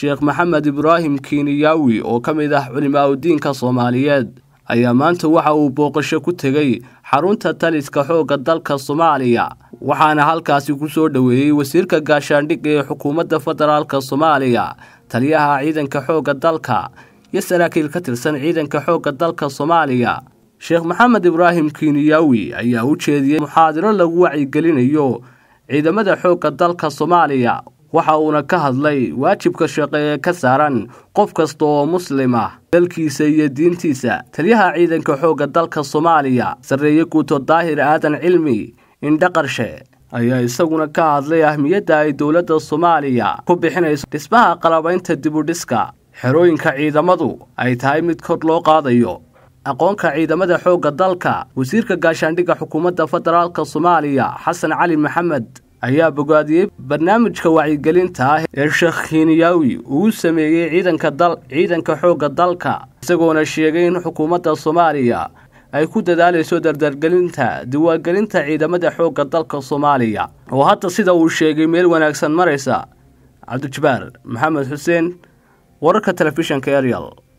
sheekh maxamed ibraahim kiiniyaawi oo ka mid ah culimaau diinka soomaaliyeed ayaa maanta waxa uu booqasho ku tegey xarunta taliska xoogga dalka soomaaliya waxaana halkaasi ku soo dhoweeyey wasiirka gaashaandhig ee xukuumadda federaalka soomaaliya taliyaha ciidanka xoogga dalka iyo saraakiil ka tirsan ciidanka xoogga dalka soomaaliya sheekh maxamed ibraahim kiiniyaawi ayaa u jeediyey muxaadiro lagu wacyigelinayo ciidamada xoogga dalka soomaaliya waxa uuna ka hadlay waajibka shaqeeye ka saaran qof kasta oo muslim ah dalkiisa iyo diintiisa taliyaha ciidanka xoogga dalka soomaaliya sarreeye guuto daahir aadan cilmi indhaqarshe ayaa isaguna ka hadlay ahmiyadda ay dowladda soomaaliya ku bixinayso dhismaha qalabaynta dibudhiska xerooyinka ciidamadu ay tahay mid kor loo qaadayo aqoonka ciidamada xoogga dalka wasiirka gaashaandhigga xukuumadda federaalka soomaaliya xasan cali maxamed ayaa bogaadiyey barnaamijka wacyigelinta ah ee sheekh kiiniyaawi uu sameeyey ciidanka dal ciidanka xoogga dalka isagoona sheegay in xukuumadda soomaaliya ay ku dadaalayso dardargelinta diwaangelinta ciidamada xoogga dalka soomaaliya oo hadda sida uu sheegay meel wanaagsan maraysa cabdijabaar maxamed xuseen wararka telefishinka eryal